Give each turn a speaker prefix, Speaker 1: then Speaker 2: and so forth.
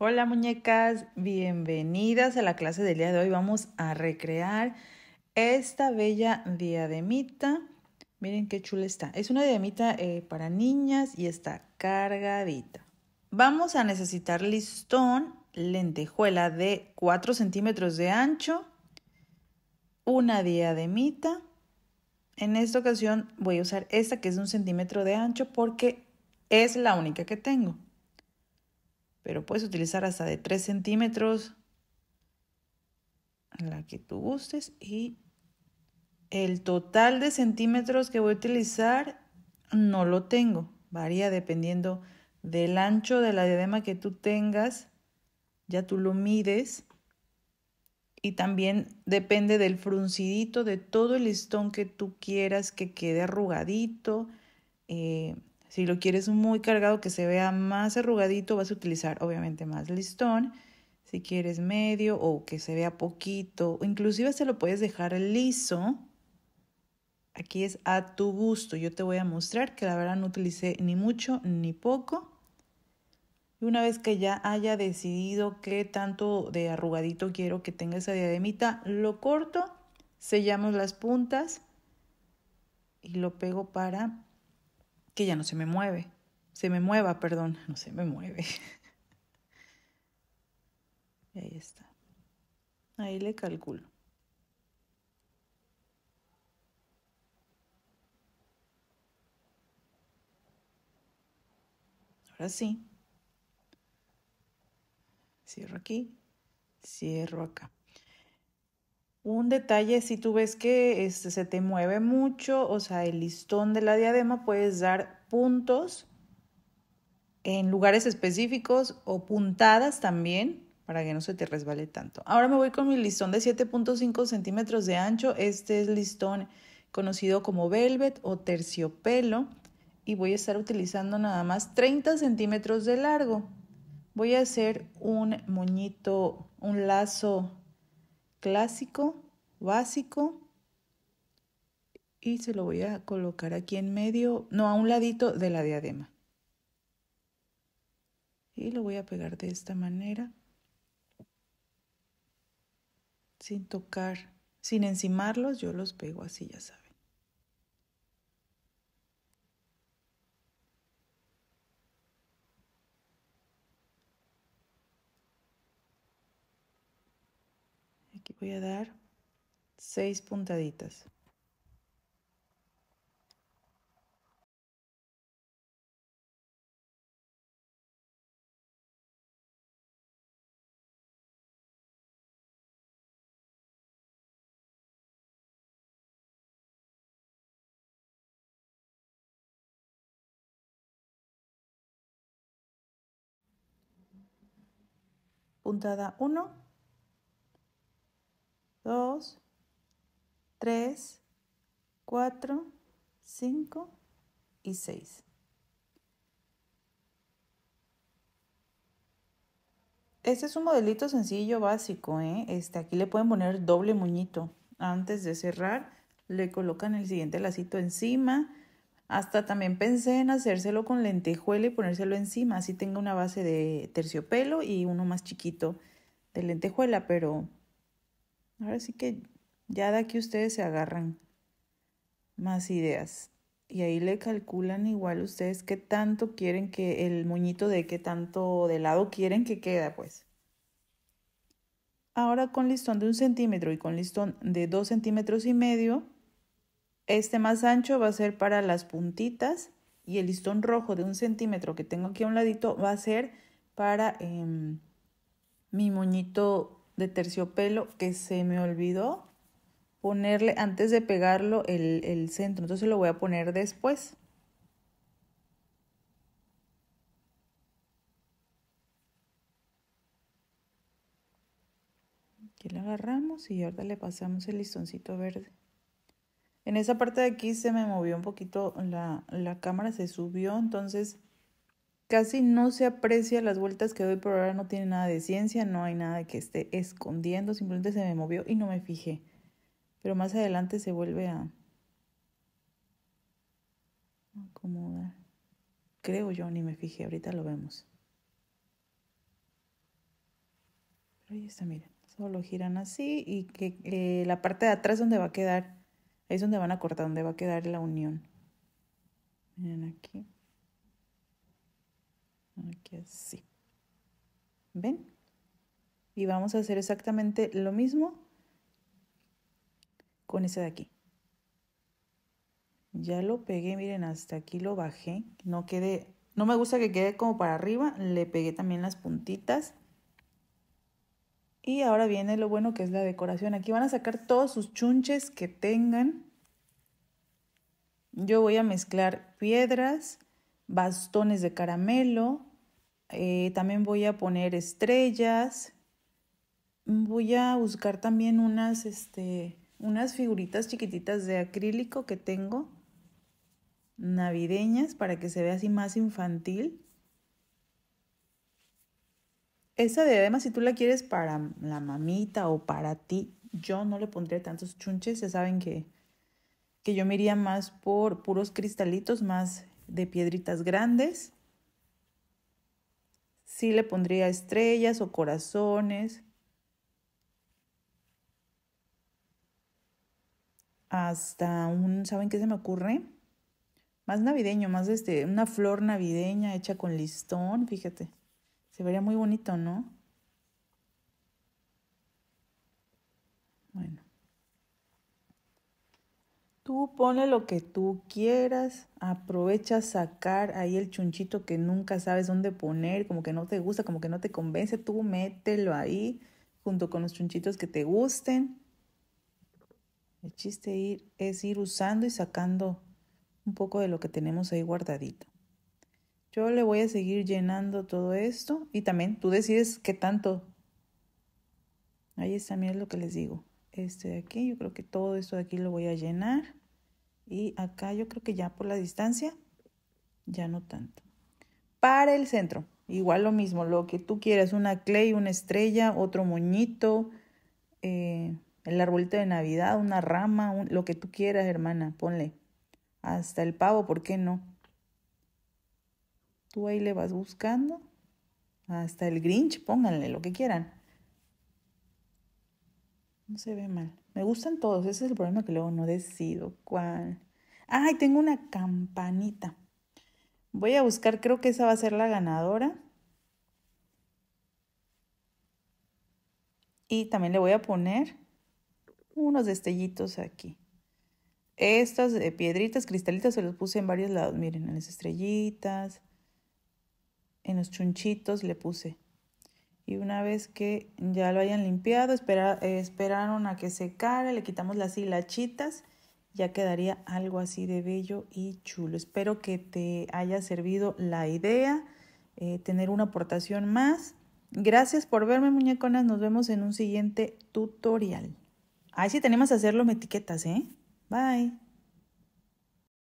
Speaker 1: Hola muñecas, bienvenidas a la clase del día de hoy. Vamos a recrear esta bella diademita. Miren qué chula está. Es una diademita eh, para niñas y está cargadita. Vamos a necesitar listón, lentejuela de 4 centímetros de ancho, una diademita. En esta ocasión voy a usar esta que es de un centímetro de ancho porque es la única que tengo pero puedes utilizar hasta de 3 centímetros, la que tú gustes, y el total de centímetros que voy a utilizar no lo tengo, varía dependiendo del ancho de la diadema que tú tengas, ya tú lo mides y también depende del fruncidito de todo el listón que tú quieras que quede arrugadito, eh, si lo quieres muy cargado, que se vea más arrugadito, vas a utilizar obviamente más listón. Si quieres medio o que se vea poquito, inclusive se lo puedes dejar liso. Aquí es a tu gusto. Yo te voy a mostrar que la verdad no utilicé ni mucho ni poco. Y una vez que ya haya decidido qué tanto de arrugadito quiero que tenga esa diademita, lo corto, sellamos las puntas y lo pego para que ya no se me mueve, se me mueva, perdón, no se me mueve. Y Ahí está. Ahí le calculo. Ahora sí. Cierro aquí, cierro acá. Un detalle, si tú ves que este, se te mueve mucho, o sea, el listón de la diadema, puedes dar puntos en lugares específicos o puntadas también para que no se te resbale tanto. Ahora me voy con mi listón de 7.5 centímetros de ancho. Este es listón conocido como velvet o terciopelo y voy a estar utilizando nada más 30 centímetros de largo. Voy a hacer un moñito, un lazo clásico, básico. Y se lo voy a colocar aquí en medio, no, a un ladito de la diadema. Y lo voy a pegar de esta manera. Sin tocar, sin encimarlos, yo los pego así, ya saben. voy a dar 6 puntaditas. puntada 1 2, 3, 4, 5 y 6. Este es un modelito sencillo básico, ¿eh? este, aquí le pueden poner doble muñito. Antes de cerrar, le colocan el siguiente lacito encima. Hasta también pensé en hacérselo con lentejuela y ponérselo encima, así tenga una base de terciopelo y uno más chiquito de lentejuela, pero Ahora sí que ya de aquí ustedes se agarran más ideas. Y ahí le calculan igual ustedes qué tanto quieren que el moñito de qué tanto de lado quieren que queda, pues. Ahora con listón de un centímetro y con listón de dos centímetros y medio, este más ancho va a ser para las puntitas y el listón rojo de un centímetro que tengo aquí a un ladito va a ser para em, mi moñito de terciopelo que se me olvidó ponerle antes de pegarlo el, centro. Entonces lo voy a poner después. Aquí le agarramos y ahora le pasamos el listoncito verde. En esa parte de aquí se me movió un poquito la, la cámara, se subió, entonces Casi no se aprecia las vueltas que doy, pero ahora no tiene nada de ciencia, no hay nada que esté escondiendo, simplemente se me movió y no me fijé. Pero más adelante se vuelve a acomodar. Creo yo, ni me fijé, ahorita lo vemos. Pero ahí está, miren, solo giran así y que eh, la parte de atrás donde va a quedar, ahí es donde van a cortar, donde va a quedar la unión. Miren aquí. Aquí así. ¿Ven? Y vamos a hacer exactamente lo mismo con ese de aquí. Ya lo pegué, miren, hasta aquí lo bajé. No quede, no me gusta que quede como para arriba. Le pegué también las puntitas. Y ahora viene lo bueno que es la decoración. Aquí van a sacar todos sus chunches que tengan. Yo voy a mezclar piedras, bastones de caramelo, eh, también voy a poner estrellas. Mm, voy a buscar también unas, este, unas figuritas chiquititas de acrílico que tengo navideñas para que se vea así más infantil. Esa de además si tú la quieres para la mamita o para ti, yo no le pondría tantos chunches. Ya saben que, que yo me iría más por puros cristalitos, más de piedritas grandes. Sí le pondría estrellas o corazones. Hasta un, ¿saben qué se me ocurre? Más navideño, más este, una flor navideña hecha con listón, fíjate. Se vería muy bonito, ¿no? Tú ponle lo que tú quieras, aprovecha sacar ahí el chunchito que nunca sabes dónde poner, como que no te gusta, como que no te convence, tú mételo ahí junto con los chunchitos que te gusten. El chiste ir, es ir usando y sacando un poco de lo que tenemos ahí guardadito. Yo le voy a seguir llenando todo esto y también tú decides qué tanto. Ahí está, también lo que les digo este de aquí, yo creo que todo esto de aquí lo voy a llenar. Y acá yo creo que ya por la distancia, ya no tanto. Para el centro, igual lo mismo, lo que tú quieras, una clay, una estrella, otro moñito, eh, el arbolito de Navidad, una rama, lo que tú quieras, hermana, ponle. Hasta el pavo, ¿por qué no? Tú ahí le vas buscando. Hasta el Grinch, pónganle lo que quieran. No se ve mal. Me gustan todos. Ese es el problema que luego no decido cuál. Ay, tengo una campanita. Voy a buscar, creo que esa va a ser la ganadora. Y también le voy a poner unos destellitos aquí. Estas piedritas, cristalitas, se los puse en varios lados. Miren, en las estrellitas, en los chunchitos le puse y una vez que ya lo hayan limpiado, eh, esperaron a que se secara, le quitamos las hilachitas, ya quedaría algo así de bello y chulo. Espero que te haya servido la idea, eh, tener una aportación más. Gracias por verme, muñeconas. Nos vemos en un siguiente tutorial. Ahí sí, tenemos a hacerlo, me etiquetas, ¿eh? Bye.